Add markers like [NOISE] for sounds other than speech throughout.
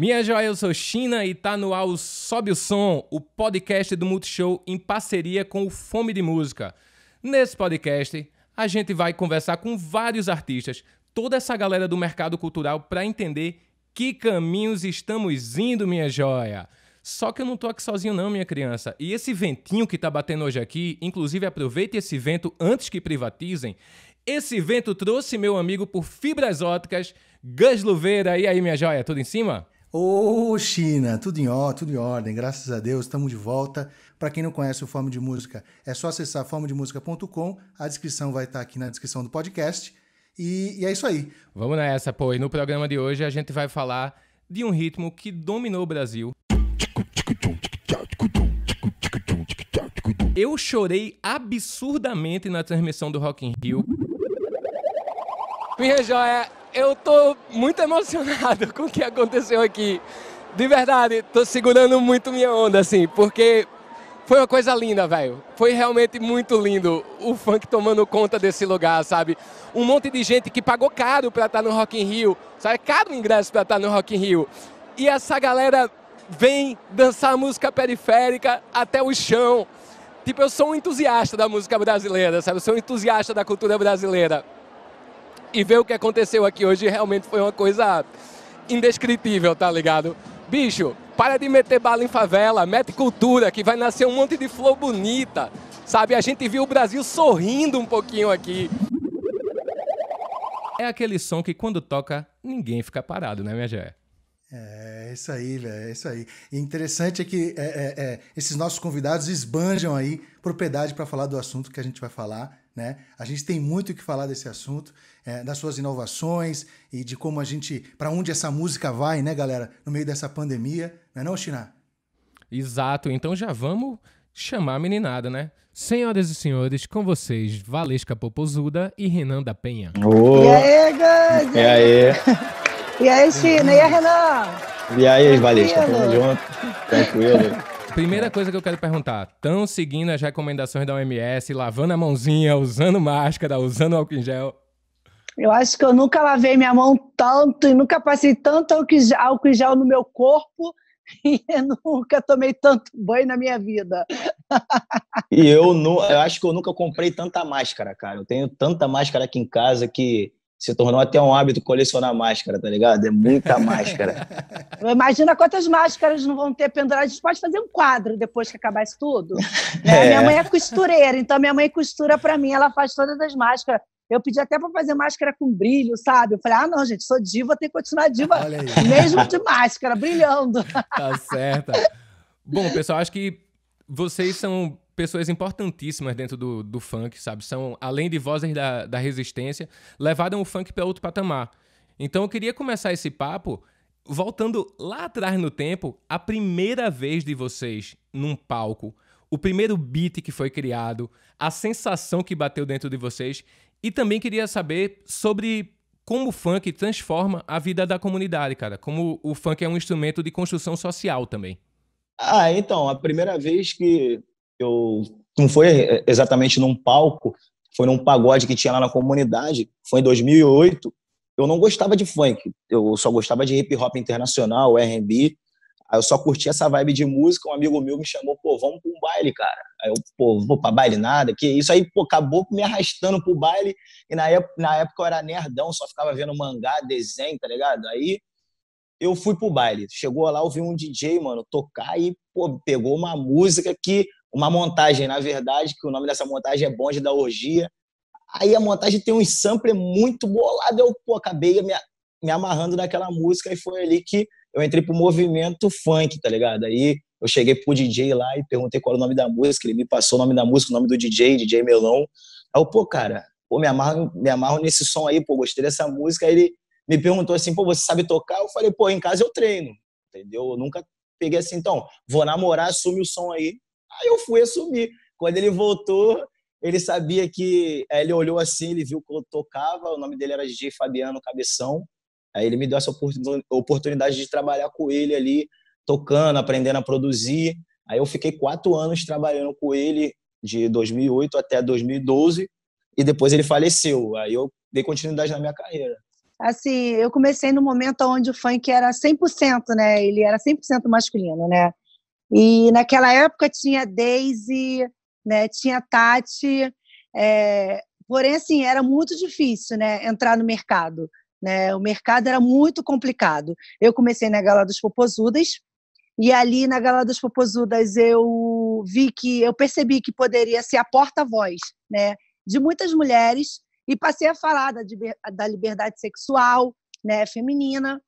Minha joia, eu sou China e tá no ar o Sobe o Som, o podcast do Multishow em parceria com o Fome de Música. Nesse podcast, a gente vai conversar com vários artistas, toda essa galera do mercado cultural, para entender que caminhos estamos indo, minha joia. Só que eu não tô aqui sozinho não, minha criança. E esse ventinho que tá batendo hoje aqui, inclusive aproveite esse vento antes que privatizem. Esse vento trouxe meu amigo por fibras óticas, Gus Luveira. E aí, minha joia, tudo em cima? Ô, China, tudo em tudo em ordem, graças a Deus, estamos de volta. Para quem não conhece o Fome de Música, é só acessar fomedemusica.com, a descrição vai estar tá aqui na descrição do podcast. E, e, é isso aí. Vamos nessa, pô. E no programa de hoje a gente vai falar de um ritmo que dominou o Brasil. Eu chorei absurdamente na transmissão do Rock in Rio. Minha joia, eu tô muito emocionado [LAUGHS] com o que aconteceu aqui. De verdade, tô segurando muito minha onda, assim, porque foi uma coisa linda, velho. Foi realmente muito lindo o funk tomando conta desse lugar, sabe? Um monte de gente que pagou caro pra estar tá no Rock in Rio, sabe? Caro o ingresso pra estar tá no Rock in Rio. E essa galera vem dançar música periférica até o chão. Tipo, eu sou um entusiasta da música brasileira, sabe? Eu sou um entusiasta da cultura brasileira e ver o que aconteceu aqui hoje realmente foi uma coisa indescritível, tá ligado? Bicho, para de meter bala em favela, mete cultura, que vai nascer um monte de flor bonita, sabe? A gente viu o Brasil sorrindo um pouquinho aqui. É aquele som que quando toca, ninguém fica parado, né, minha Jé? É, é isso aí, velho, é isso aí. E interessante é que é, é, é esses nossos convidados esbanjam aí propriedade para falar do assunto que a gente vai falar. Né? A gente tem muito o que falar desse assunto, é, das suas inovações e de como a gente, para onde essa música vai, né, galera, no meio dessa pandemia, não é não, China? Exato, então já vamos chamar a meninada, né? Senhoras e senhores, com vocês, Valesca Popozuda e Renan da Penha. Oh. E aí, Gandhi? E aí? E aí, China? E aí, Renan? E aí, Valesca? Tamo junto? Tranquilo? Primeira coisa que eu quero perguntar: estão seguindo as recomendações da OMS, lavando a mãozinha, usando máscara, usando álcool em gel? Eu acho que eu nunca lavei minha mão tanto e nunca passei tanto álcool em gel no meu corpo [LAUGHS] e nunca tomei tanto banho na minha vida. E eu, não, eu acho que eu nunca comprei tanta máscara, cara. Eu tenho tanta máscara aqui em casa que se tornou até um hábito colecionar máscara, tá ligado? É muita [LAUGHS] máscara. Imagina quantas máscaras não vão ter penduradas. A gente pode fazer um quadro depois que acabar isso tudo. Né? É. Minha mãe é costureira, então minha mãe costura para mim, ela faz todas as máscaras. Eu pedi até para fazer máscara com brilho, sabe? Eu falei, ah, não, gente, sou diva, tem que continuar diva, mesmo de máscara, brilhando. Tá certo. Bom, pessoal, acho que vocês são pessoas importantíssimas dentro do, do funk, sabe? São, além de vozes da, da resistência, levaram o funk para outro patamar. Então eu queria começar esse papo voltando lá atrás no tempo, a primeira vez de vocês num palco, o primeiro beat que foi criado, a sensação que bateu dentro de vocês e também queria saber sobre como o funk transforma a vida da comunidade, cara. Como o funk é um instrumento de construção social também. Ah, então, a primeira vez que eu não foi é, exatamente num palco, foi num pagode que tinha lá na comunidade, foi em 2008. Eu não gostava de funk, eu só gostava de hip hop internacional, R&B. Aí eu só curtia essa vibe de música, um amigo meu me chamou, pô, vamos pra um baile, cara. Aí eu, pô, vou pra baile nada, que isso aí, pô, acabou me arrastando pro baile. E na época, na época eu era nerdão, só ficava vendo mangá, desenho, tá ligado? Aí eu fui pro baile. Chegou lá, eu vi um DJ, mano, tocar e, pô, pegou uma música que uma montagem, na verdade, que o nome dessa montagem é Bonde da Orgia. Aí a montagem tem um sample muito bolado. Eu pô, acabei me, me amarrando naquela música e foi ali que eu entrei pro movimento funk, tá ligado? Aí eu cheguei pro DJ lá e perguntei qual era o nome da música. Ele me passou o nome da música, o nome do DJ, DJ Melon. Aí eu, pô, cara, pô, me amarro, me amarro nesse som aí, pô, gostei dessa música. Aí ele me perguntou assim, pô, você sabe tocar? Eu falei, pô, em casa eu treino, entendeu? Eu nunca peguei assim, então, vou namorar, assume o som aí. Aí eu fui assumir. Quando ele voltou, ele sabia que. Ele olhou assim, ele viu que eu tocava, o nome dele era G. Fabiano Cabeção. Aí ele me deu essa oportunidade de trabalhar com ele ali, tocando, aprendendo a produzir. Aí eu fiquei quatro anos trabalhando com ele, de 2008 até 2012, e depois ele faleceu. Aí eu dei continuidade na minha carreira. Assim, eu comecei no momento onde o funk era 100%, né? Ele era 100% masculino, né? E naquela época tinha Daisy, né, tinha Tati, é, porém assim era muito difícil, né, entrar no mercado, né? O mercado era muito complicado. Eu comecei na Gala dos Popozudas e ali na Gala dos Popozudas eu vi que eu percebi que poderia ser a porta-voz, né, de muitas mulheres e passei a falar da, da liberdade sexual, né, feminina,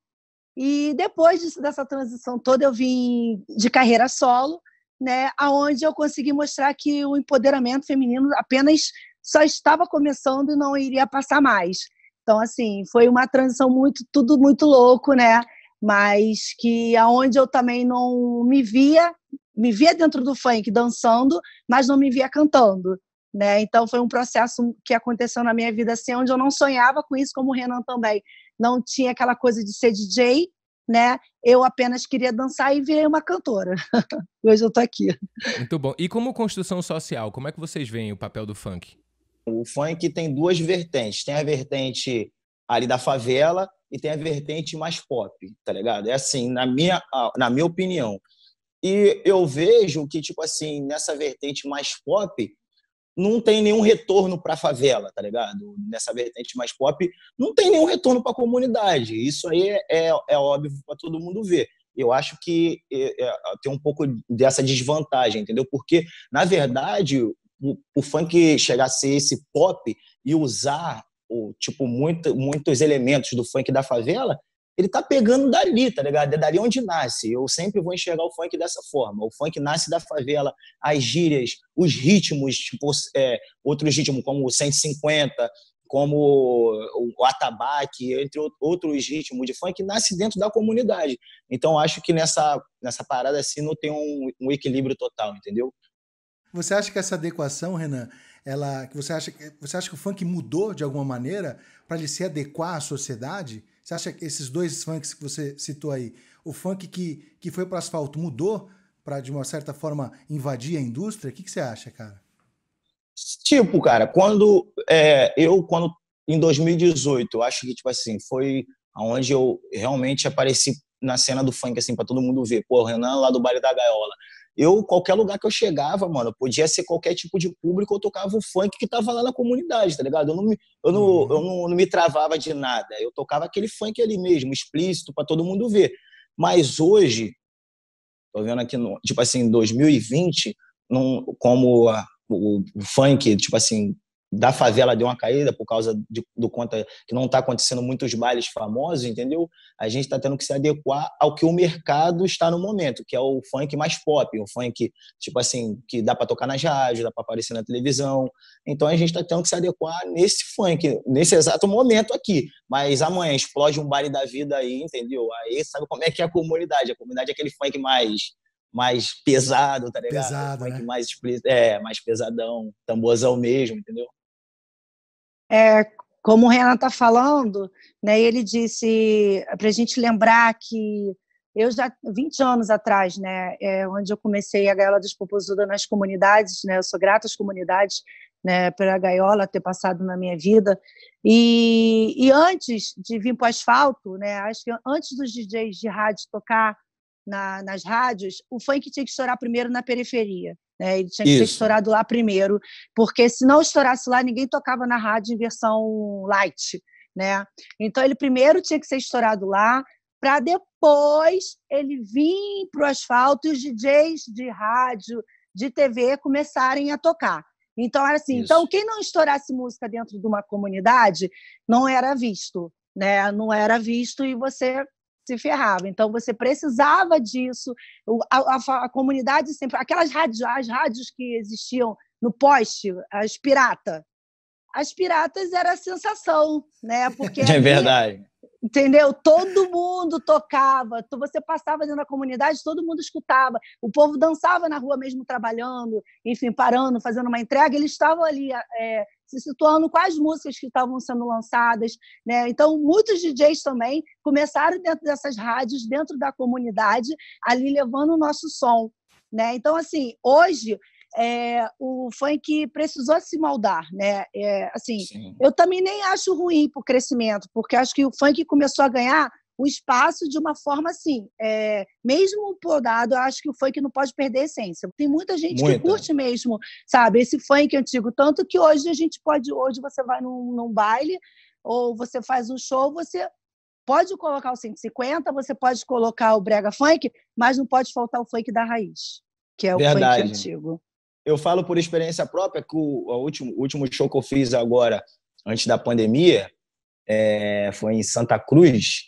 e depois disso, dessa transição toda, eu vim de carreira solo, né, aonde eu consegui mostrar que o empoderamento feminino apenas só estava começando e não iria passar mais. Então, assim, foi uma transição muito, tudo muito louco, né? Mas que aonde eu também não me via, me via dentro do funk dançando, mas não me via cantando. Né? Então foi um processo que aconteceu na minha vida assim, onde eu não sonhava com isso, como o Renan também. Não tinha aquela coisa de ser DJ, né? Eu apenas queria dançar e virei uma cantora. [LAUGHS] Hoje eu tô aqui. Muito bom. E como construção social, como é que vocês veem o papel do funk? O funk tem duas vertentes. Tem a vertente ali da favela e tem a vertente mais pop, tá ligado? É assim, na minha, na minha opinião. E eu vejo que, tipo assim, nessa vertente mais pop, não tem nenhum retorno para a favela, tá ligado? Nessa vertente mais pop, não tem nenhum retorno para a comunidade. Isso aí é, é, óbvio para todo mundo ver. Eu acho que é, é, tem um pouco dessa desvantagem, entendeu? Porque, na verdade, o, o funk chegar a ser esse pop e usar o, tipo muito, muitos elementos do funk da favela ele tá pegando dali, tá ligado? É dali onde nasce. Eu sempre vou enxergar o funk dessa forma. O funk nasce da favela, as gírias, os ritmos, tipo, é, outros ritmos como o 150, como o atabaque, entre outros ritmos de funk, nasce dentro da comunidade. Então, acho que nessa, nessa parada assim não tem um, um equilíbrio total, entendeu? Você acha que essa adequação, Renan, ela, você acha, você acha que o funk mudou de alguma maneira para ele se adequar à sociedade? Você acha que esses dois funks que você citou aí, o funk que, que foi para asfalto mudou para, de uma certa forma, invadir a indústria? O que, que você acha, cara? Tipo, cara, quando é, eu, quando em 2018, eu acho que, tipo assim, foi onde eu realmente apareci na cena do funk, assim, para todo mundo ver. Pô, o Renan lá do baile da gaiola. Eu, qualquer lugar que eu chegava, mano, podia ser qualquer tipo de público, eu tocava o funk que tava lá na comunidade, tá ligado? Eu não me, eu não, uhum. eu não, não me travava de nada. Eu tocava aquele funk ali mesmo, explícito, para todo mundo ver. Mas hoje, tô vendo aqui, no, tipo assim, 2020, num, como a, o, o, funk, tipo assim, da favela deu uma caída por causa de, do conta que não está acontecendo muitos bailes famosos, entendeu? A gente está tendo que se adequar ao que o mercado está no momento, que é o funk mais pop, o funk tipo assim que dá para tocar nas rádios, dá para aparecer na televisão. Então a gente está tendo que se adequar nesse funk, nesse exato momento aqui. Mas amanhã explode um baile da vida aí, entendeu? Aí sabe como é que é a comunidade? A comunidade é aquele funk mais mais pesado, tá ligado? Pesado, né? mais é, mais pesadão, tambozão mesmo, entendeu? é, como o Renan está falando, né, ele disse para a gente lembrar que eu já, 20 anos atrás, né, é, onde eu comecei a Gaiola dos Popozuda nas comunidades, né, eu sou grata às comunidades né, pela gaiola ter passado na minha vida. E, e antes de vir para o asfalto, né, acho que antes dos DJs de rádio tocar na, nas rádios, o funk tinha que estourar primeiro na periferia né? Ele tinha que Isso. ser estourado lá primeiro, porque se não estourasse lá, ninguém tocava na rádio em versão light, né? Então ele primeiro tinha que ser estourado lá, para depois ele vir para o asfalto e os DJs de rádio, de TV começarem a tocar. Então era assim, então, Isso. então quem não estourasse música dentro de uma comunidade não era visto, né? Não era visto e você se ferrava. Então você precisava disso. A, a, a comunidade sempre, aquelas rádios, as rádios que existiam no poste, as pirata, as piratas era a sensação, né? Porque [LAUGHS] é verdade. Entendeu? Todo mundo tocava. Você passava dentro da comunidade, todo mundo escutava. O povo dançava na rua mesmo, trabalhando, enfim, parando, fazendo uma entrega. Eles estavam ali é, se situando com as músicas que estavam sendo lançadas. Né? Então, muitos DJs também começaram dentro dessas rádios, dentro da comunidade, ali levando o nosso som. Né? Então, assim, hoje é, o funk precisou se moldar, né? É, assim, Sim. eu também nem acho ruim para o crescimento, porque acho que o funk começou a ganhar o espaço de uma forma assim, é, mesmo podado, eu acho que o funk não pode perder a essência. Tem muita gente muita. que curte mesmo, sabe, esse funk antigo, tanto que hoje a gente pode, hoje você vai num, num baile ou você faz um show, você pode colocar o 150, você pode colocar o brega funk, mas não pode faltar o funk da raiz, que é o Verdade. funk antigo eu falo por experiência própria que o, o último, o último show que eu fiz agora, antes da pandemia, é, foi em Santa Cruz.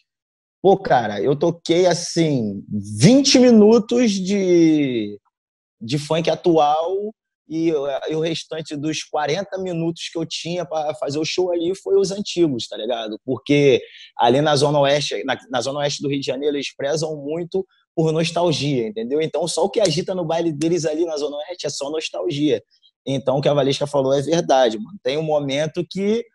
Pô, cara, eu toquei assim 20 minutos de, de funk atual e, e o restante dos 40 minutos que eu tinha para fazer o show ali foi os antigos, tá ligado? Porque ali na Zona Oeste, na, na Zona Oeste do Rio de Janeiro, eles prezam muito por nostalgia, entendeu? Então, só o que agita no baile deles ali na Zona Oeste é só nostalgia. Então, o que a Valesca falou é verdade, mano. Tem um momento que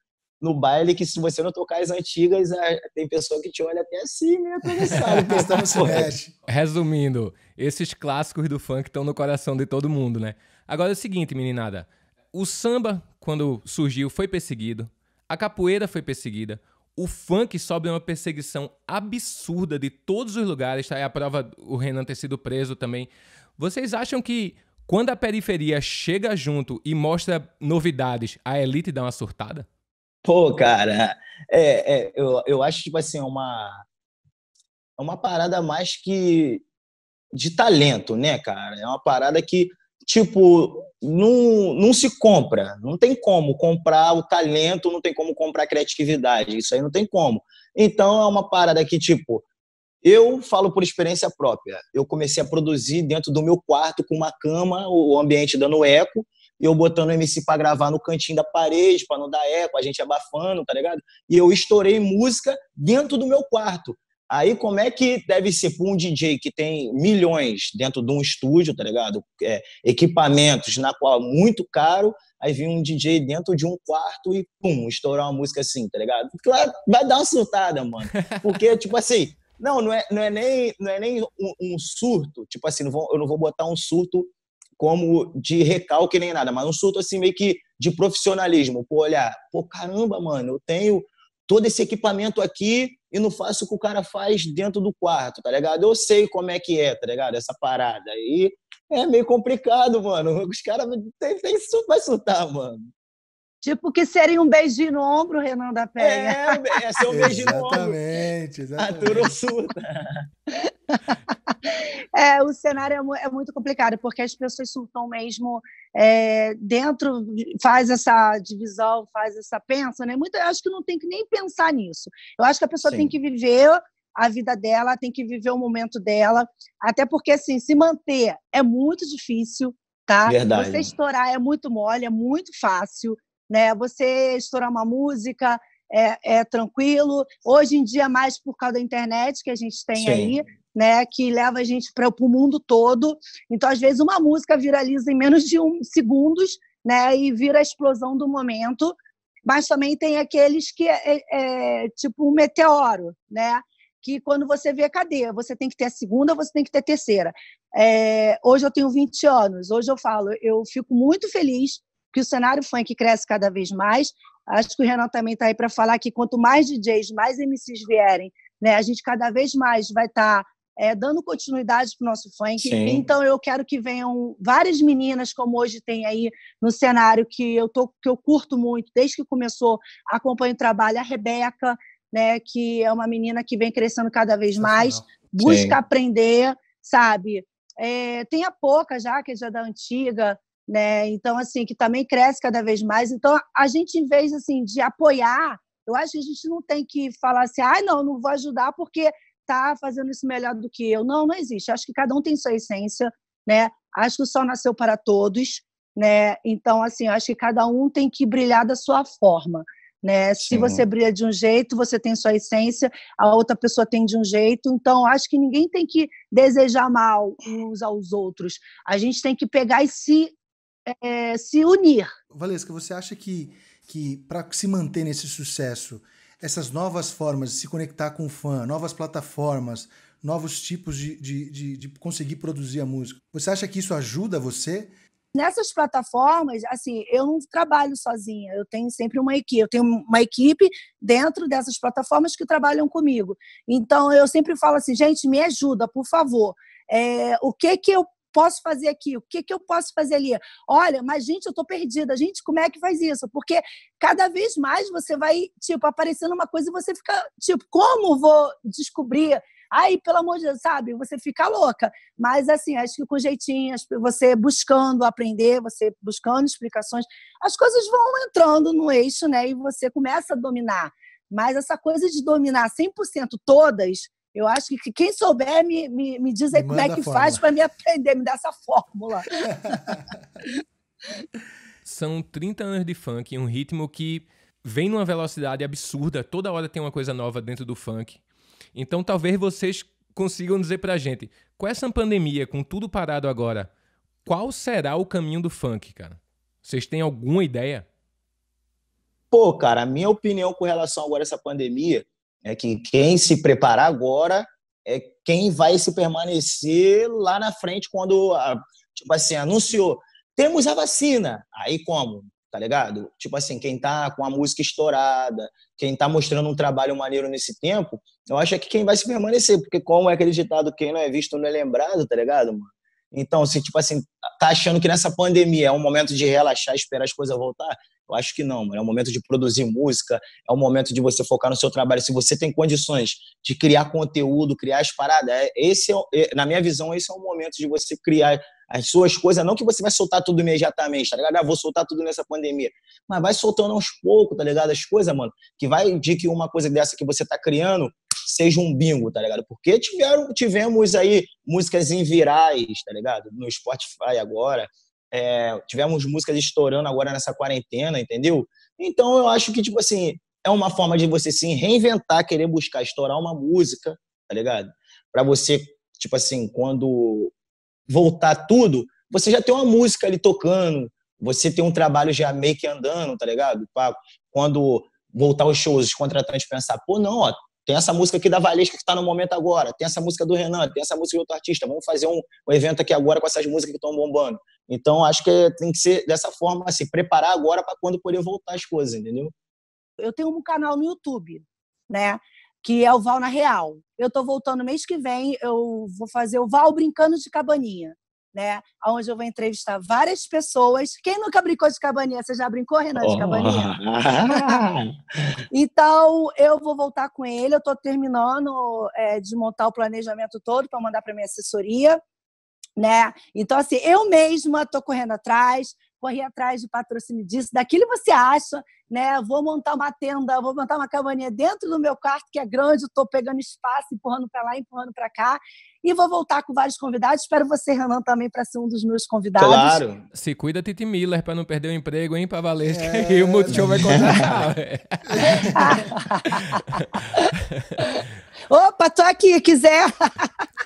no baile que se você não tocar as antigas, tem pessoa que te olha até assim, meio atravessado, pensando [LAUGHS] é Resumindo, esses clássicos do funk estão no coração de todo mundo, né? Agora é o seguinte, meninada. O samba, quando surgiu, foi perseguido. A capoeira foi perseguida. O funk sobe uma perseguição absurda de todos os lugares, tá? É a prova o Renan ter sido preso também. Vocês acham que quando a periferia chega junto e mostra novidades, a elite dá uma surtada? Pô, cara, é, é, eu, eu acho, tipo assim, uma, é uma parada mais que de talento, né, cara? É uma parada que tipo, não, não se compra. Não tem como comprar o talento, não tem como comprar a criatividade. Isso aí não tem como. Então é uma parada que, tipo, eu falo por experiência própria. Eu comecei a produzir dentro do meu quarto, com uma cama, o ambiente dando eco, e eu botando o MC para gravar no cantinho da parede, para não dar eco, a gente abafando, tá ligado? E eu estourei música dentro do meu quarto. Aí, como é que deve ser para um DJ que tem milhões dentro de um estúdio, tá ligado? É, equipamentos na qual é muito caro, aí vir um DJ dentro de um quarto e, pum, estourar uma música assim, tá ligado? Claro, vai dar uma surtada, mano. Porque, [LAUGHS] tipo assim, não, não é, não é nem, não é nem um, um surto, tipo assim, não vou, eu não vou botar um surto como de recalque nem nada, mas um surto assim meio que de profissionalismo. Pô, olhar, pô, caramba, mano, eu tenho todo esse equipamento aqui, e não faço o que o cara faz dentro do quarto, tá ligado? Eu sei como é que é, tá ligado? Essa parada. E é meio complicado, mano. Os caras tem, tem, vai surtar, mano. Tipo que seria um beijinho no ombro, Renan da Penha. É, é ser um beijinho no ombro. Exatamente, ah, exatamente. surta. [LAUGHS] é, o cenário é, é, muito complicado, porque as pessoas surtam mesmo é, dentro, faz essa divisão, faz essa pensa, né? Muito, eu acho que não tem que nem pensar nisso. Eu acho que a pessoa Sim. tem que viver a vida dela, tem que viver o momento dela, até porque, assim, se manter é muito difícil, tá? Verdade. Você estourar é muito mole, é muito fácil, né? Você estourar uma música é, é tranquilo. Hoje em dia, mais por causa da internet que a gente tem Sim. aí, né, que leva a gente para o mundo todo. Então, às vezes, uma música viraliza em menos de um segundos, né, e vira a explosão do momento. Mas também tem aqueles que é, é, é tipo um meteoro, né? Que quando você vê, cadê? Você tem que ter a segunda, você tem que ter a terceira. É, hoje eu tenho 20 anos, hoje eu falo, eu fico muito feliz que o cenário funk cresce cada vez mais. Acho que o Renan também está aí para falar que quanto mais DJs, mais MCs vierem, né, a gente cada vez mais vai estar tá, é, dando continuidade para o nosso funk. Sim. Então eu quero que venham várias meninas, como hoje tem aí no cenário, que eu, tô, que eu curto muito, desde que começou, acompanho o trabalho, a Rebeca, né, que é uma menina que vem crescendo cada vez mais, busca aprender, sabe? É, tem a pouca já, que é já da antiga, né? Então, assim, que também cresce cada vez mais. Então, a gente, em vez assim, de apoiar, eu acho que a gente não tem que falar assim, ah, não, não vou ajudar porque tá fazendo isso melhor do que eu. Não, não existe. Acho que cada um tem sua essência, né? Acho que o sol nasceu para todos, né? Então, assim, acho que cada um tem que brilhar da sua forma. Né? Se você brilha de um jeito, você tem sua essência, a outra pessoa tem de um jeito. Então, acho que ninguém tem que desejar mal uns aos outros. A gente tem que pegar e se é, se unir. Valesca, você acha que, que para se manter nesse sucesso, essas novas formas de se conectar com o fã, novas plataformas, novos tipos de, de, de, de conseguir produzir a música, você acha que isso ajuda você? Nessas plataformas, assim, eu não trabalho sozinha, eu tenho sempre uma equipe, eu tenho uma equipe dentro dessas plataformas que trabalham comigo. Então, eu sempre falo assim, gente, me ajuda, por favor. É, o que que eu posso fazer aqui? O que, que eu posso fazer ali? Olha, mas gente, eu estou perdida. Gente, como é que faz isso? Porque cada vez mais você vai, tipo, aparecendo uma coisa e você fica, tipo, como vou descobrir? Aí, pelo amor de Deus, sabe? Você fica louca. Mas, assim, acho que com jeitinho, você buscando aprender, você buscando explicações, as coisas vão entrando no eixo, né? E você começa a dominar. Mas essa coisa de dominar 100% todas, eu acho que quem souber me, me, me diz aí como é que faz para me aprender, me dar essa fórmula. [LAUGHS] São 30 anos de funk, um ritmo que vem numa velocidade absurda, toda hora tem uma coisa nova dentro do funk. Então talvez vocês consigam dizer pra gente, com essa pandemia, com tudo parado agora, qual será o caminho do funk, cara? Vocês têm alguma ideia? Pô, cara, a minha opinião com relação agora a essa pandemia é que quem se preparar agora é quem vai se permanecer lá na frente quando, tipo assim, anunciou, temos a vacina. Aí como? Tá ligado? Tipo assim, quem tá com a música estourada, quem tá mostrando um trabalho maneiro nesse tempo, eu acho é que quem vai se permanecer, porque como é aquele ditado, quem não é visto não é lembrado, tá ligado, mano? Então, se assim, tipo assim, tá achando que nessa pandemia é um momento de relaxar, esperar as coisas voltar, eu acho que não, mano. É um momento de produzir música, é um momento de você focar no seu trabalho. Se você tem condições de criar conteúdo, criar as paradas, é, esse é, é, na minha visão, esse é o momento de você criar as suas coisas. Não que você vai soltar tudo imediatamente, tá ligado? Ah, vou soltar tudo nessa pandemia. Mas vai soltando aos poucos, tá ligado? As coisas, mano. Que vai de que uma coisa dessa que você tá criando seja um bingo, tá ligado? Porque tiveram, tivemos aí músicas em virais, tá ligado? No Spotify agora. É, tivemos músicas estourando agora nessa quarentena, entendeu? Então eu acho que, tipo assim, é uma forma de você se reinventar, querer buscar estourar uma música, tá ligado? Pra você, tipo assim, quando voltar tudo, você já tem uma música ali tocando, você tem um trabalho já meio que andando, tá ligado? Quando voltar os shows, os contratantes pensar, pô, não, ó, tem essa música aqui da Valesca que está no momento agora, tem essa música do Renan, tem essa música de outro artista. Vamos fazer um, um evento aqui agora com essas músicas que estão bombando. Então, acho que tem que ser dessa forma, assim, preparar agora para quando poder voltar as coisas, entendeu? Eu tenho um canal no YouTube, né? Que é o Val na Real. Eu estou voltando mês que vem, eu vou fazer o Val Brincando de Cabaninha né? Onde eu vou entrevistar várias pessoas. Quem nunca brincou de cabaninha? Você já brincou, Renan, de oh. cabaninha? [LAUGHS] então, eu vou voltar com ele. Eu estou terminando é, de montar o planejamento todo para mandar para minha assessoria. Né? Então, assim, eu mesma estou correndo atrás, correr atrás de patrocínio disso, daquilo você acha, né? Vou montar uma tenda, vou montar uma cabaninha dentro do meu quarto, que é grande, estou pegando espaço, empurrando para lá, empurrando para cá. E vou voltar com vários convidados. Espero você, Renan, também para ser um dos meus convidados. Claro. Se cuida, Titi Miller, para não perder o emprego, hein, para valer. É... Que o Multishow vai contratar. [LAUGHS] Opa, tô aqui, quiser.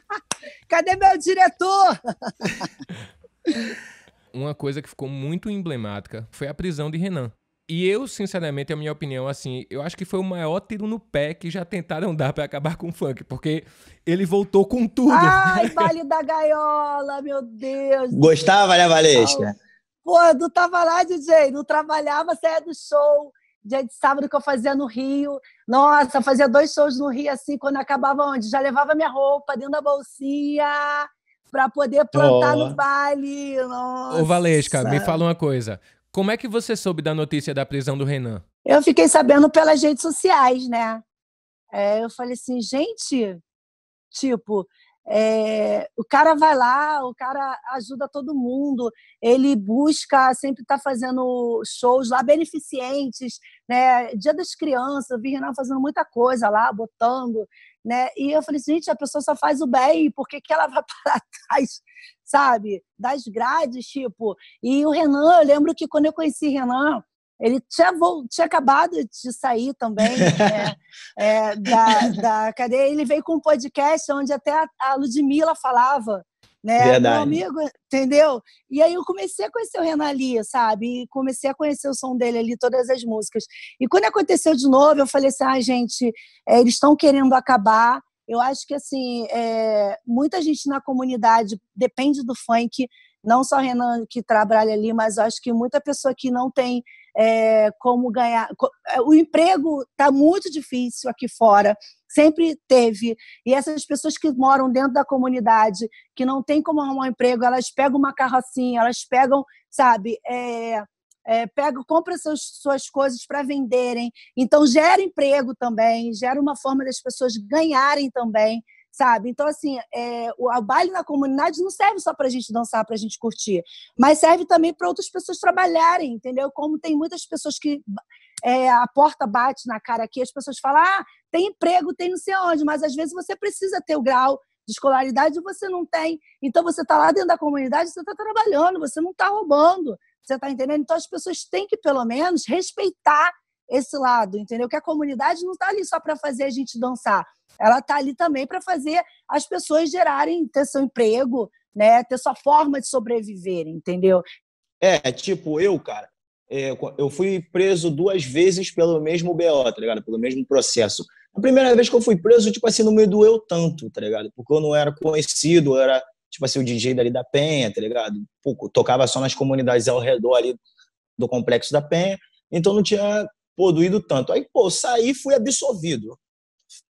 [LAUGHS] Cadê meu diretor? [LAUGHS] uma coisa que ficou muito emblemática foi a prisão de Renan. E eu, sinceramente, a minha opinião, assim, eu acho que foi o maior tiro no pé que já tentaram [LAUGHS] dar para acabar com o funk, porque ele voltou com tudo. Ai, vale [LAUGHS] da gaiola, meu Deus. Gostava, né, Valesca? Pô, não tava lá, DJ, não trabalhava, saia do show. Dia de sábado que eu fazia no Rio. Nossa, fazia dois shows no Rio, assim, quando acabava onde? Já levava minha roupa dentro da bolsinha para poder plantar oh. no vale. Nossa. Ô, Valesca, me fala uma coisa. Como é que você soube da notícia da prisão do Renan? Eu fiquei sabendo pelas redes sociais, né? É, eu falei assim, gente, tipo, é, o cara vai lá, o cara ajuda todo mundo, ele busca, sempre tá fazendo shows lá beneficentes, né? Dia das Crianças, eu vi Renan fazendo muita coisa lá, botando né? E eu falei, assim, gente, a pessoa só faz o bem, por que, que ela vai [LAUGHS] para trás, sabe? Das grades, tipo. E o Renan, eu lembro que quando eu conheci Renan, ele tinha, tinha acabado de sair também né? [LAUGHS] é, da, da cadeia. Ele veio com um podcast onde até a, a Ludmilla falava né? Verdade. Meu amigo, entendeu? E aí eu comecei a conhecer o ali, sabe? E comecei a conhecer o som dele ali, todas as músicas. E quando aconteceu de novo, eu falei assim: ah, gente, é, eles estão querendo acabar. Eu acho que, assim, é, muita gente na comunidade depende do funk, não só o Renan que trabalha ali, mas eu acho que muita pessoa que não tem é, como ganhar. É, o emprego está muito difícil aqui fora sempre teve. E essas pessoas que moram dentro da comunidade, que não tem como arrumar um emprego, elas pegam uma carrocinha, elas pegam, sabe, é, é, pega, compra suas suas coisas para venderem. Então, gera emprego também, gera uma forma das pessoas ganharem também, sabe? Então, assim, é, o, o, baile na comunidade não serve só para a gente dançar, para a gente curtir, mas serve também para outras pessoas trabalharem, entendeu? Como tem muitas pessoas que é, a porta bate na cara aqui, as pessoas falam, ah, tem emprego, tem não sei onde, mas às vezes você precisa ter o grau de escolaridade e você não tem. Então você está lá dentro da comunidade, você está trabalhando, você não está roubando, você está entendendo? Então as pessoas têm que, pelo menos, respeitar esse lado, entendeu? Que a comunidade não está ali só para fazer a gente dançar, ela está ali também para fazer as pessoas gerarem, ter seu emprego, né? ter sua forma de sobreviver, entendeu? É, tipo, eu, cara, é, eu fui preso duas vezes pelo mesmo BO, tá ligado? Pelo mesmo processo. A primeira vez que eu fui preso, tipo assim, não me doeu tanto, tá ligado? Porque eu não era conhecido, eu era, tipo assim, o DJ dali da Penha, tá ligado? tocava só nas comunidades ao redor ali do complexo da Penha, então não tinha, pô, doído tanto. Aí, pô, saí e fui absolvido.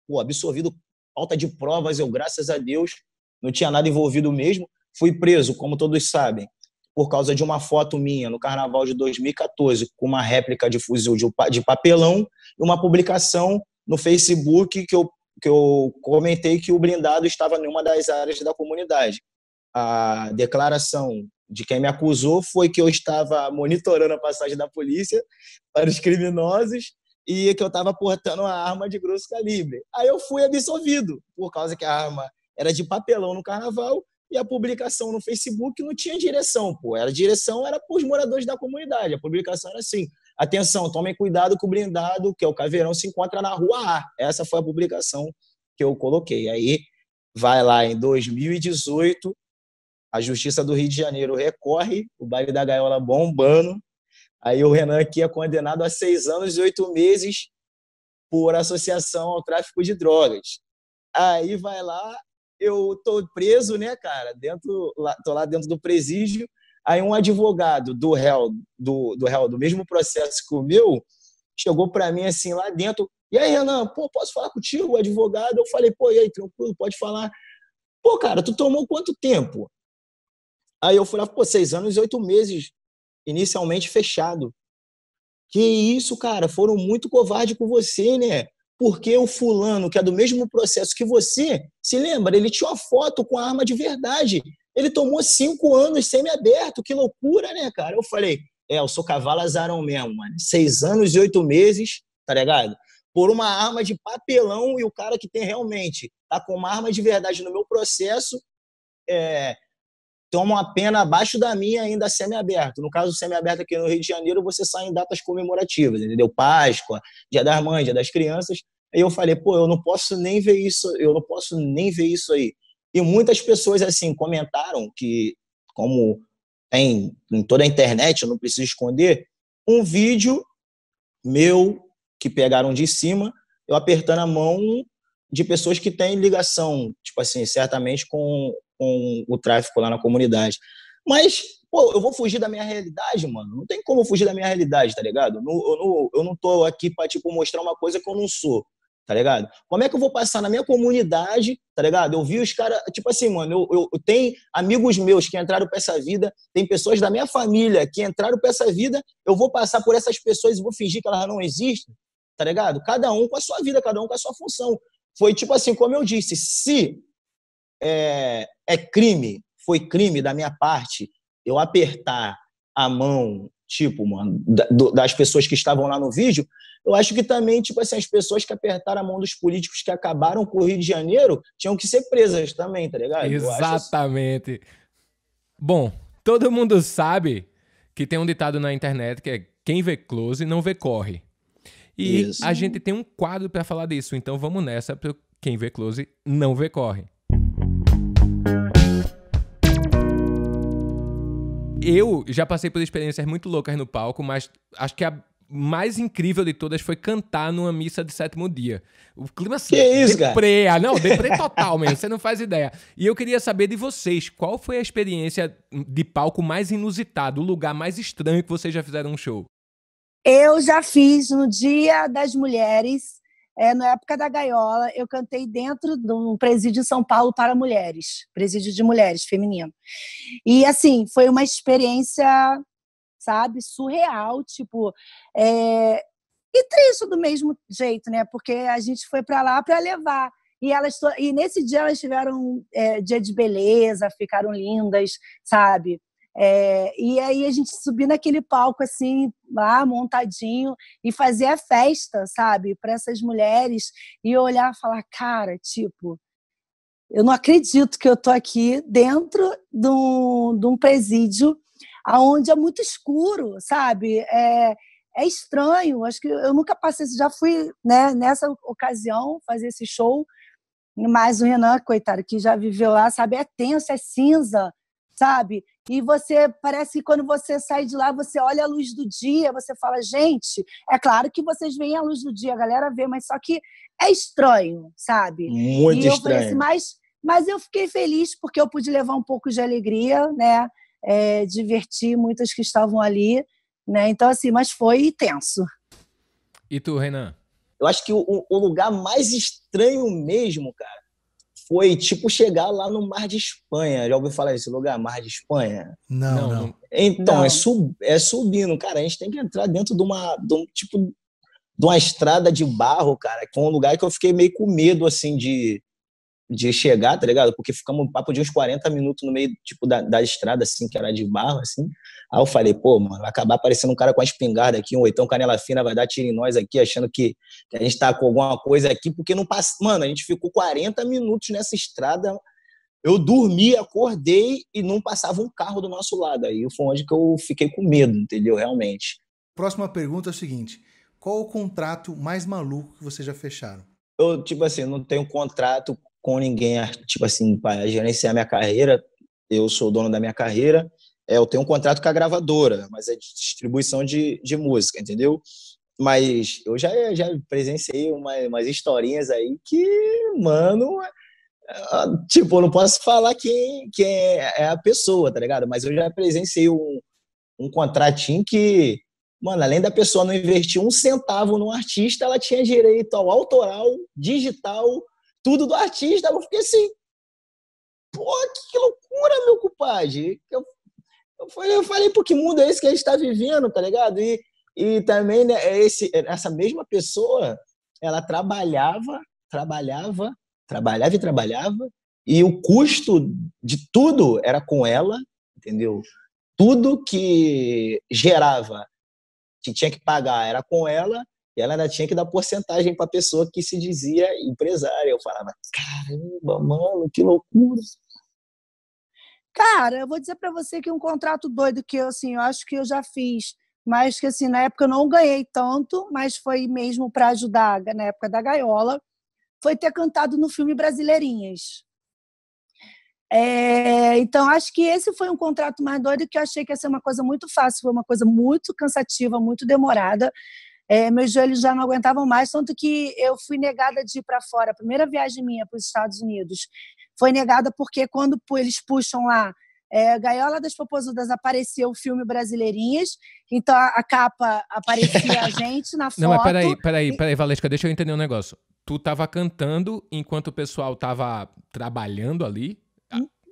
Pô, absolvido, falta de provas, eu, graças a Deus, não tinha nada envolvido mesmo. Fui preso, como todos sabem por causa de uma foto minha no carnaval de 2014, com uma réplica de fuzil de papelão e uma publicação no Facebook que eu, que eu comentei que o blindado estava em uma das áreas da comunidade. A declaração de quem me acusou foi que eu estava monitorando a passagem da polícia para os criminosos e que eu estava portando uma arma de grosso calibre. Aí eu fui absolvido, por causa que a arma era de papelão no carnaval e a publicação no Facebook não tinha direção, pô. Era direção era para os moradores da comunidade. A publicação era assim: atenção, tomem cuidado com o blindado, que é o caveirão, se encontra na rua A. Essa foi a publicação que eu coloquei. Aí vai lá em 2018, a Justiça do Rio de Janeiro recorre, o baile da gaiola bombando. Aí o Renan aqui é condenado a seis anos e oito meses por associação ao tráfico de drogas. Aí vai lá eu tô preso, né, cara? Dentro, lá, tô lá dentro do presídio. Aí um advogado do réu, do, do réu, do mesmo processo que o meu, chegou para mim assim lá dentro. E aí, Renan, pô, posso falar contigo, o advogado? Eu falei, pô, e aí, tranquilo, pode falar. Pô, cara, tu tomou quanto tempo? Aí eu falei, pô, seis anos e oito meses, inicialmente fechado. Que isso, cara, foram muito covarde com você, né? porque o fulano, que é do mesmo processo que você, se lembra, ele tinha uma foto com a arma de verdade. Ele tomou cinco anos semi-aberto, que loucura, né, cara? Eu falei, é, eu sou cavalo azarão mesmo, mano. Seis anos e oito meses, tá ligado? Por uma arma de papelão e o cara que tem realmente, tá com uma arma de verdade no meu processo, é, tomam a pena abaixo da minha ainda semi aberto No caso, semi aberto aqui no Rio de Janeiro, você sai em datas comemorativas, entendeu? Páscoa, Dia das Mães, Dia das Crianças. Aí eu falei, pô, eu não posso nem ver isso, eu não posso nem ver isso aí. E muitas pessoas assim comentaram que como tem em toda a internet, eu não preciso esconder, um vídeo meu que pegaram de cima, eu apertando a mão de pessoas que têm ligação, tipo assim, certamente com com o tráfico lá na comunidade. Mas, pô, eu vou fugir da minha realidade, mano. Não tem como eu fugir da minha realidade, tá ligado? Eu não, eu não tô aqui pra, tipo, mostrar uma coisa que eu não sou tá ligado? Como é que eu vou passar na minha comunidade, tá ligado? Eu vi os caras, tipo assim, mano, eu, eu, eu, tenho amigos meus que entraram pra essa vida, tem pessoas da minha família que entraram pra essa vida, eu vou passar por essas pessoas e vou fingir que elas não existem, tá ligado? Cada um com a sua vida, cada um com a sua função. Foi tipo assim, como eu disse, se é, é crime, foi crime da minha parte eu apertar a mão, tipo, mano, das pessoas que estavam lá no vídeo, eu acho que também, tipo assim, as pessoas que apertaram a mão dos políticos que acabaram com o Rio de Janeiro tinham que ser presas também, tá ligado? Assim. Exatamente. Assim. Bom, todo mundo sabe que tem um ditado na internet que é quem vê close não vê corre. E Isso. a gente tem um quadro para falar disso, então vamos nessa para quem vê close não vê corre. Eu já passei por experiências muito loucas no palco, mas acho que a mais incrível de todas foi cantar numa missa de sétimo dia. O clima assim, que é isso, ah, não, deprê [LAUGHS] total mesmo, você não faz ideia. E eu queria saber de vocês, qual foi a experiência de palco mais inusitada, o lugar mais estranho que vocês já fizeram um show? Eu já fiz no Dia das Mulheres, é, na época da gaiola, eu cantei dentro de um presídio em São Paulo para mulheres, presídio de mulheres feminino. E assim, foi uma experiência, sabe, surreal, tipo, é... e triste do mesmo jeito, né? Porque a gente foi para lá para levar. E, elas to... e nesse dia elas tiveram é, dia de beleza, ficaram lindas, sabe? É, e aí a gente subir naquele palco assim, lá montadinho, e fazer a festa, sabe, para essas mulheres, e olhar e falar, cara, tipo, eu não acredito que eu tô aqui dentro de um, de um presídio aonde é muito escuro, sabe? É, é estranho, acho que eu nunca passei, já fui né, nessa ocasião fazer esse show, mas o Renan, coitado, que já viveu lá, sabe, é tenso, é cinza, sabe? E você parece que quando você sai de lá, você olha a luz do dia, você fala, gente, é claro que vocês veem a luz do dia, a galera vê, mas só que é estranho, sabe? Muito e eu assim, estranho. Falei mas, mas eu fiquei feliz porque eu pude levar um pouco de alegria, né? É, divertir muitas que estavam ali, né? Então, assim, mas foi tenso. E tu, Renan? Eu acho que o, o lugar mais estranho mesmo, cara, foi tipo chegar lá no Mar de Espanha. Já ouviu falar desse lugar, Mar de Espanha? Não, não. não. Então, é não. É, sub, é subindo. Cara, a gente tem que entrar dentro de uma, de um, tipo, de uma estrada de barro, cara, que é um lugar que eu fiquei meio com medo, assim, de de chegar, tá ligado? Porque ficamos um papo de uns 40 minutos no meio, tipo, da, da estrada, assim, que era de barro, assim. Aí eu falei, pô, mano, vai acabar aparecendo um cara com a espingarda aqui, um oitão canela fina, vai dar tiro em nós aqui, achando que, que a gente tá com alguma coisa aqui, porque não passa... Mano, a gente ficou 40 minutos nessa estrada, eu dormi, acordei e não passava um carro do nosso lado. Aí foi onde que eu fiquei com medo, entendeu? Realmente. Próxima pergunta é o seguinte: qual o contrato mais maluco que vocês já fecharam? Eu, tipo assim, não tenho contrato com ninguém, tipo assim, para gerenciar minha carreira. Eu sou dono da minha carreira. É, eu tenho um contrato com a gravadora, mas é de distribuição de, de música, entendeu? Mas eu já, já presenciei uma, umas historinhas aí que, mano, é, tipo, eu não posso falar quem, quem é, é a pessoa, tá ligado? Mas eu já presenciei um, um contratinho que, mano, além da pessoa não investir um centavo no artista, ela tinha direito ao autoral, digital, tudo do artista. Eu fiquei assim, pô, que loucura, meu cupade! Eu, eu, falei, eu falei, pô, que mundo é esse que a gente está vivendo, tá ligado? E, e também né, é esse, é, essa mesma pessoa, ela trabalhava, trabalhava, trabalhava e trabalhava, e o custo de tudo era com ela, entendeu? Tudo que gerava, que tinha que pagar, era com ela, e ela ainda tinha que dar porcentagem para a pessoa que se dizia empresária. Eu falava, caramba, mano, que loucura. Cara, eu vou dizer para você que um contrato doido que eu, assim, eu acho que eu já fiz, mas que, assim, na época eu não ganhei tanto, mas foi mesmo para ajudar, na época da gaiola, foi ter cantado no filme Brasileirinhas. É, então, acho que esse foi um contrato mais doido que eu achei que ia ser uma coisa muito fácil, foi uma coisa muito cansativa, muito demorada, é, meus joelhos já não aguentavam mais, tanto que eu fui negada de ir para fora. A primeira viagem minha para os Estados Unidos foi negada porque quando eles puxam lá é, Gaiola das Popozudas apareceu o filme Brasileirinhas, então a, a capa aparecia a [LAUGHS] gente na foto. Não, mas peraí, peraí, peraí, Valesca, deixa eu entender um negócio. Tu tava cantando enquanto o pessoal tava trabalhando ali?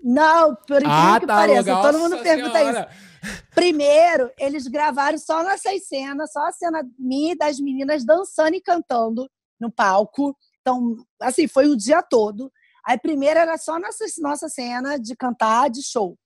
Não, por ah, incrível ah, que tá, pareça. Legal. Todo mundo Nossa pergunta senhora. isso. Primeiro, eles gravaram só nessas cenas, só a cena minha e das meninas dançando e cantando no palco. Então, assim, foi o dia todo. Aí, primeiro era só nossa, nossa cena de cantar, de show.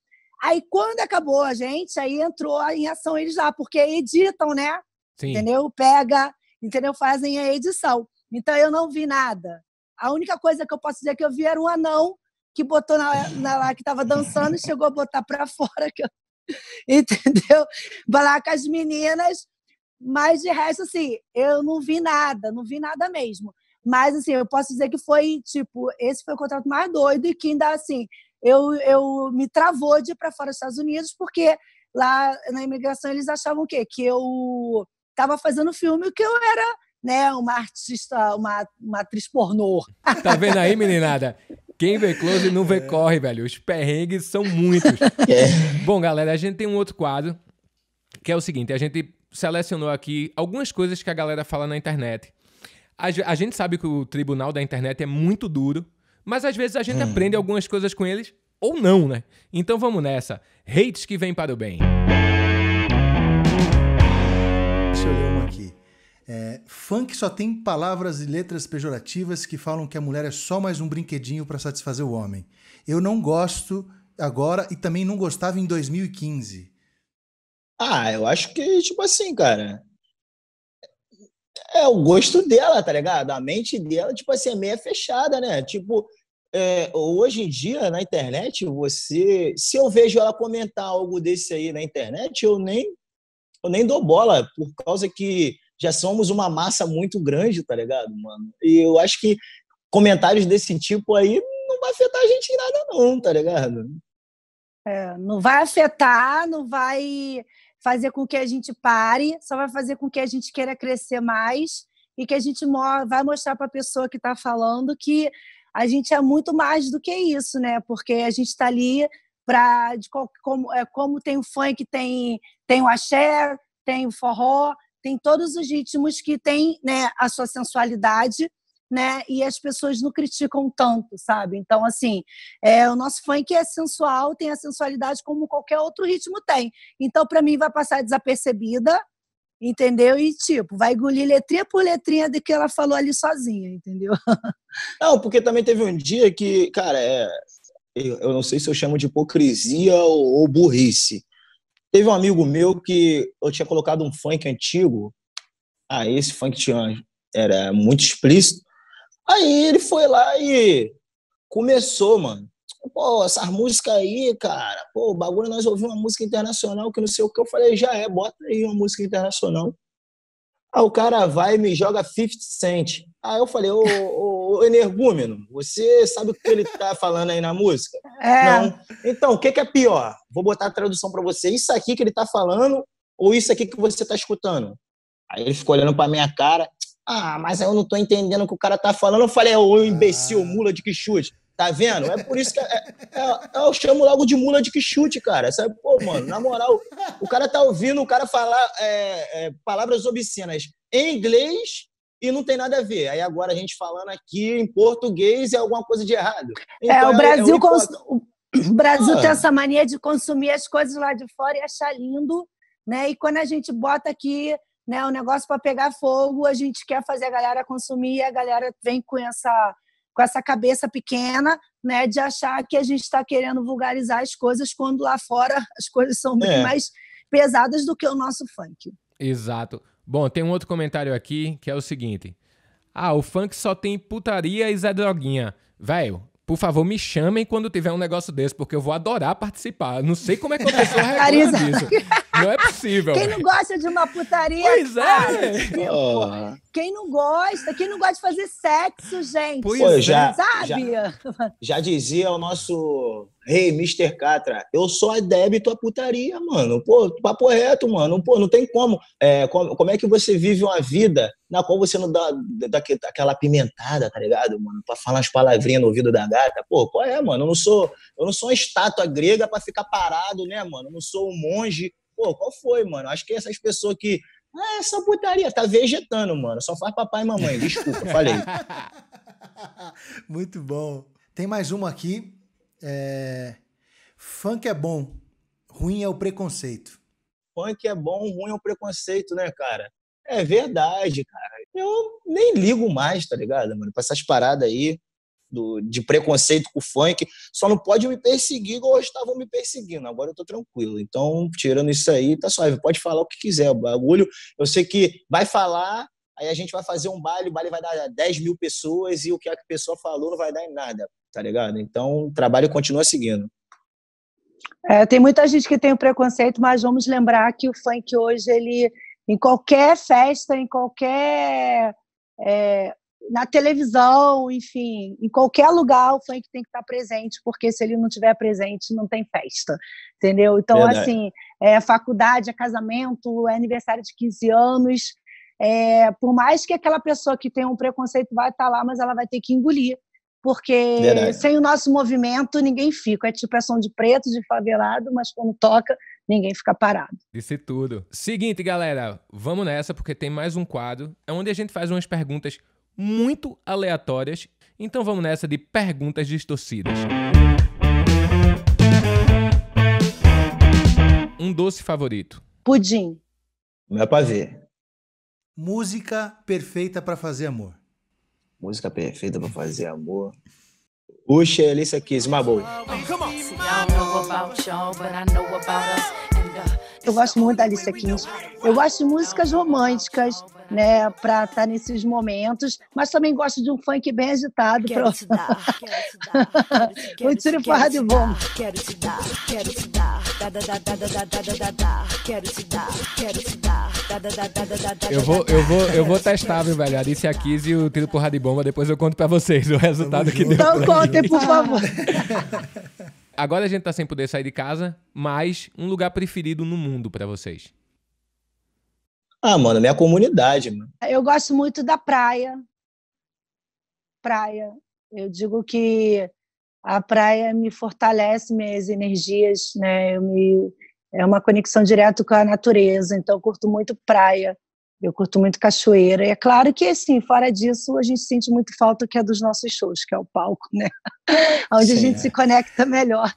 Aí, quando acabou a gente, aí entrou em ação eles lá, porque editam, né? Sim. Entendeu? Pega, entendeu? Fazem a edição. Então, eu não vi nada. A única coisa que eu posso dizer é que eu vi era um anão que botou na, na lá que estava dançando e chegou a botar para fora. Que eu... [LAUGHS] Entendeu? Vai lá com as meninas, mas de resto, assim, eu não vi nada, não vi nada mesmo. Mas, assim, eu posso dizer que foi, tipo, esse foi o contrato mais doido e que ainda, assim, eu, eu me travou de ir para fora dos Estados Unidos, porque lá na imigração eles achavam o quê? Que eu estava fazendo filme, que eu era né, uma artista, uma, uma atriz pornô. Tá vendo aí, meninada? Quem vê close não vê é. corre, velho. Os perrengues são muitos. [LAUGHS] É. Bom, galera, a gente tem um outro quadro que é o seguinte: a gente selecionou aqui algumas coisas que a galera fala na internet. A, a gente sabe que o tribunal da internet é muito duro, mas às vezes a gente hum. aprende algumas coisas com eles ou não, né? Então vamos nessa. Hates que vem para o bem. Música É, funk só tem palavras e letras pejorativas que falam que a mulher é só mais um brinquedinho para satisfazer o homem. Eu não gosto agora e também não gostava em 2015. Ah, eu acho que, tipo assim, cara. É, é o gosto dela, tá ligado? A mente dela, tipo assim, é meia fechada, né? Tipo, é, hoje em dia, na internet, você. Se eu vejo ela comentar algo desse aí na internet, eu nem, eu nem dou bola, por causa que já somos uma massa muito grande, tá ligado, mano? E eu acho que comentários desse tipo aí não vai afetar a gente em nada, não, tá ligado? É, não vai afetar, não vai fazer com que a gente pare, só vai fazer com que a gente queira crescer mais e que a gente vai mostrar para a pessoa que está falando que a gente é muito mais do que isso, né? Porque a gente está ali para como, é, como tem o funk, tem tem o axé, tem o forró, tem todos os ritmos que têm né, a sua sensualidade, né? E as pessoas não criticam tanto, sabe? Então, assim, é, o nosso funk é sensual, tem a sensualidade como qualquer outro ritmo tem. Então, para mim, vai passar desapercebida, entendeu? E, tipo, vai engolir letrinha por letrinha do que ela falou ali sozinha, entendeu? [LAUGHS] Não, porque também teve um dia que, cara, é, eu, não sei se eu chamo de hipocrisia ou, ou burrice Teve um amigo meu que eu tinha colocado um funk antigo. Ah, esse funk tinha, era muito explícito. Aí ele foi lá e começou, mano. Pô, essas músicas aí, cara. Pô, o bagulho nós ouvimos uma música internacional que não sei o que. Eu falei, já é, bota aí uma música internacional. Aí ah, o cara vai e me joga 50 Cent. Aí eu falei, ô, ô, ô energúmeno, você sabe o que ele tá falando aí na música? É. Não. Então, o que, que é pior? Vou botar a tradução para você. Isso aqui que ele tá falando ou isso aqui que você tá escutando? Aí ele ficou olhando pra minha cara. Ah, mas eu não tô entendendo o que o cara tá falando. Eu falei, ô imbecil, ah. mula de que chute. Tá vendo? É por isso que é é, é, é, eu chamo logo de mula de que chute, cara. Sabe? Pô, mano, na moral, o cara tá ouvindo o cara falar é, é palavras obscenas em inglês e não tem nada a ver. Aí agora a gente falando aqui em português é alguma coisa de errado. Então, é, o Brasil, cons... o Brasil ah. tem essa mania de consumir as coisas lá de fora e achar lindo, né? E quando a gente bota aqui né, o negócio para pegar fogo, a gente quer fazer a galera consumir e a galera vem com essa com essa cabeça pequena, né, de achar que a gente está querendo vulgarizar as coisas quando lá fora as coisas são bem é. mais pesadas do que o nosso funk. Exato. Bom, tem um outro comentário aqui que é o seguinte: Ah, o funk só tem putaria e zé droguinha. Velho, por favor, me chamem quando tiver um negócio desse, porque eu vou adorar participar. Não sei como é que a [LAUGHS] disso. [LAUGHS] Não é possível. Quem não gosta de uma putaria? Pois é. Oh. Quem não gosta? Quem não gosta de fazer sexo, gente? Pois Pô, é. já, sabe? Já, já dizia o nosso rei, hey, Mr. Catra, eu sou adébito à putaria, mano. Pô, papo reto, mano. Pô, não tem como. É, como, como é que você vive uma vida na qual você não dá, dá, aquela pimentada, tá ligado, mano? Pra falar as palavrinhas no ouvido da gata. Pô, qual é, mano? Eu não sou, eu não sou uma estátua grega para ficar parado, né, mano? Eu não sou um monge Pô, qual foi, mano? Acho que essas pessoas que. Ah, essa é putaria, tá vegetando, mano. Só faz papai e mamãe. Desculpa, [LAUGHS] falei. Muito bom. Tem mais uma aqui. É... Funk é bom, ruim é o preconceito. Funk é bom, ruim é o preconceito, né, cara? É verdade, cara. Eu nem ligo mais, tá ligado, mano? Pra essas paradas aí do, de preconceito com o funk, só não pode me perseguir igual estavam me perseguindo. Agora eu tô tranquilo. Então, tirando isso aí, tá suave. Pode falar o que quiser. O bagulho, eu sei que vai falar, aí a gente vai fazer um baile, o baile vai dar 10 mil pessoas e o que a pessoa falou não vai dar em nada, tá ligado? Então, o trabalho continua seguindo. É, tem muita gente que tem o preconceito, mas vamos lembrar que o funk hoje, ele, em qualquer festa, em qualquer é, na televisão, enfim, em qualquer lugar o funk tem que estar presente, porque se ele não tiver presente, não tem festa, entendeu? Então, Verdade. assim, é faculdade, é casamento, é aniversário de 15 anos, é, por mais que aquela pessoa que tem um preconceito vai estar tá lá, mas ela vai ter que engolir, porque Verdade. sem o nosso movimento ninguém fica. É tipo, é som de preto, de favelado, mas quando toca, ninguém fica parado. Disse tudo. Seguinte, galera, vamos nessa, porque tem mais um quadro, é onde a gente faz umas perguntas muito aleatórias. Então vamos nessa de perguntas distorcidas. Um doce favorito. Pudim. não Meu é pavê. Música perfeita para fazer amor. Música perfeita para fazer amor. Puxa, Alicia isso aqui boy. Oh, come on. Eu gosto muito da Alicia Keys. Eu gosto de músicas românticas, né, para estar tá nesses momentos, mas também gosto de um funk bem agitado. Quero pra... te dar, quero te dar. Muito tirifado de bomba. Quero te dar, quero te dar. Quero te dar, quero te dar. Eu vou, eu vou, eu vou testar, viu, velho? Alice Keys e o tiro porrada de bomba. Depois eu conto para vocês o resultado que deu. Então contem, por favor agora a gente tá sem poder sair de casa, mas um lugar preferido no mundo para vocês? Ah, mano, minha comunidade, mano. Eu gosto muito da praia. Praia. Eu digo que a praia me fortalece minhas energias, né? Eu me é uma conexão direta com a natureza, então eu curto muito praia. Eu curto muito cachoeira. E é claro que, assim, fora disso, a gente sente muito falta que é dos nossos shows, que é o palco, né? [LAUGHS] Onde Sim, a gente é. se conecta melhor.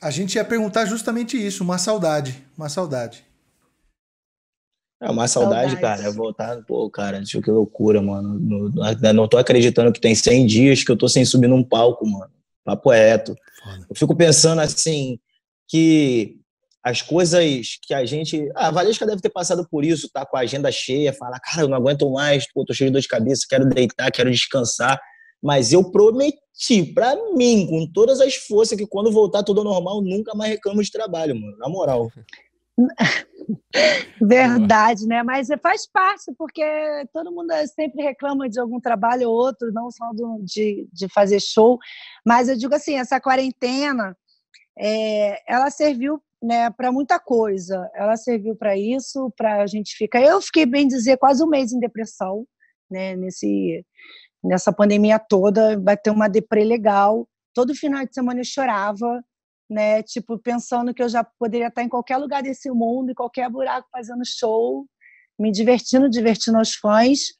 A gente ia perguntar justamente isso, uma saudade, uma saudade. É uma saudade, saudade. cara, é voltar, pô, cara, tipo, que loucura, mano. Não, não tô acreditando que tem 100 dias que eu tô sem subir num palco, mano. Papo reto. Foda. Eu fico pensando, assim, que as coisas que a gente. Ah, a Valesca deve ter passado por isso, tá com a agenda cheia, fala, cara, eu não aguento mais, pô, tô cheio de dor de cabeça, quero deitar, quero descansar. Mas eu prometi para mim, com todas as forças, que quando voltar tudo ao normal, nunca mais reclamo de trabalho, mano, na moral. [LAUGHS] Verdade, né? Mas é, faz parte, porque todo mundo é, sempre reclama de algum trabalho ou outro, não só do, de, de fazer show. Mas eu digo assim: essa quarentena é, ela serviu né, para muita coisa. Ela serviu para isso, para a gente ficar. Eu fiquei bem dizer quase um mês em depressão, né, nesse nessa pandemia toda, bateu uma deprê legal. Todo final de semana eu chorava, né, tipo pensando que eu já poderia estar em qualquer lugar desse mundo, em qualquer buraco fazendo show, me divertindo, divertindo os fãs.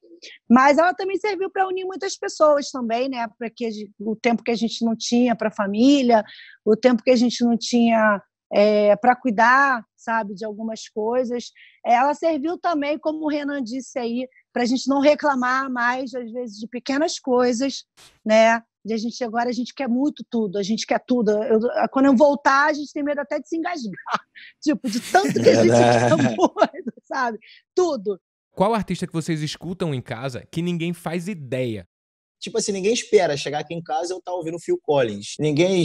Mas ela também serviu para unir muitas pessoas também, né? Porque o tempo que a gente não tinha para a família, o tempo que a gente não tinha é, para cuidar, sabe, de algumas coisas. É, ela serviu também, como o Renan disse aí, para a gente não reclamar mais, às vezes, de pequenas coisas, né? De a gente agora a gente quer muito tudo, a gente quer tudo. Eu, quando eu voltar, a gente tem medo até de se engasgar, [LAUGHS] tipo, de tanto que a gente quer muito, sabe? Tudo. Qual artista que vocês escutam em casa que ninguém faz ideia tipo assim, ninguém espera chegar aqui em casa e eu estar tá ouvindo Phil Collins. Ninguém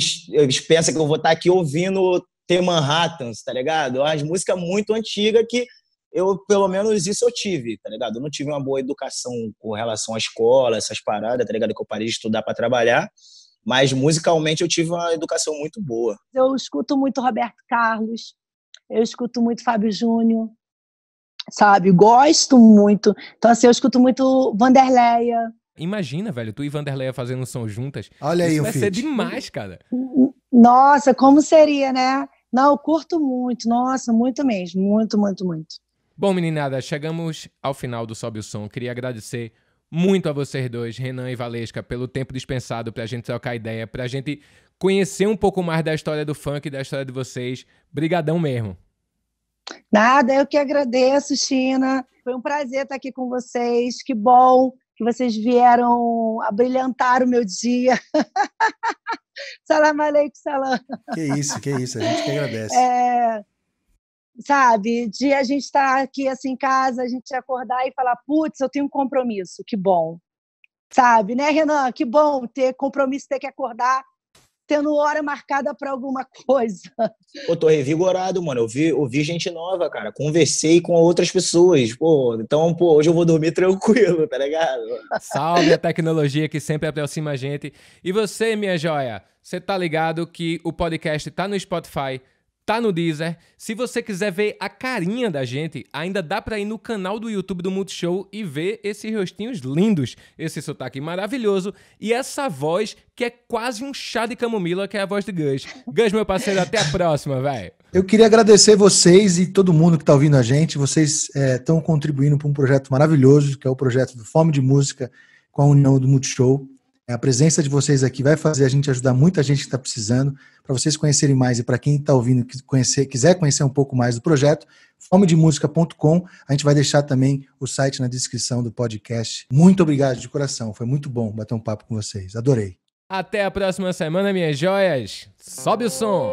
pensa que eu vou estar tá aqui ouvindo ter Manhattans, tá ligado? É As músicas muito antigas que eu, pelo menos, isso eu tive, tá ligado? Eu não tive uma boa educação com relação à escola, essas paradas, tá ligado? Que eu parei de estudar para trabalhar. Mas musicalmente eu tive uma educação muito boa. Eu escuto muito Roberto Carlos, eu escuto muito Fábio Júnior, sabe? Gosto muito. Então, assim, eu escuto muito Vanderleia. Imagina, velho, tu e Vanderleia fazendo som juntas. Olha Isso aí, vai o ser demais, cara. Nossa, como seria, né? Não, curto muito, nossa, muito mesmo, muito, muito, muito. Bom, meninada, chegamos ao final do Sobe o Som. Queria agradecer muito a vocês dois, Renan e Valesca, pelo tempo dispensado para a gente trocar ideia, para a gente conhecer um pouco mais da história do funk e da história de vocês. Brigadão mesmo. Nada, eu que agradeço, China. Foi um prazer estar aqui com vocês. Que bom que vocês vieram abrilhantar o meu dia. [LAUGHS] salam aleikum, salam. Que isso, que isso, a gente que agradece. É, sabe, de a gente estar tá aqui assim em casa, a gente acordar e falar, putz, eu tenho um compromisso, que bom. Sabe, né, Renan? Que bom ter compromisso, ter que acordar tendo hora marcada para alguma coisa. Pô, tô revigorado, mano. Eu vi, eu vi gente nova, cara. Conversei com outras pessoas. Pô, então, pô, hoje eu vou dormir [LAUGHS] tranquilo, tá ligado? Salve a tecnologia que sempre aproxima a gente. E você, minha joia, você tá ligado que o podcast tá no Spotify, Tá no Deezer. Se você quiser ver a carinha da gente, ainda dá para ir no canal do YouTube do Multishow e ver esses rostinhos lindos, esse sotaque maravilhoso e essa voz que é quase um chá de camomila, que é a voz de Gus. Gus, meu parceiro, até a próxima, velho. Eu queria agradecer vocês e todo mundo que tá ouvindo a gente. Vocês estão é, contribuindo para um projeto maravilhoso, que é o projeto do Fome de Música com a união do Multishow. A presença de vocês aqui vai fazer a gente ajudar muita gente que está precisando. Para vocês conhecerem mais e para quem está ouvindo que conhecer, quiser conhecer um pouco mais do projeto, fomedemusica.com. A gente vai deixar também o site na descrição do podcast. Muito obrigado de coração. Foi muito bom bater um papo com vocês. Adorei. Até a próxima semana, minhas joias. Sobe o som.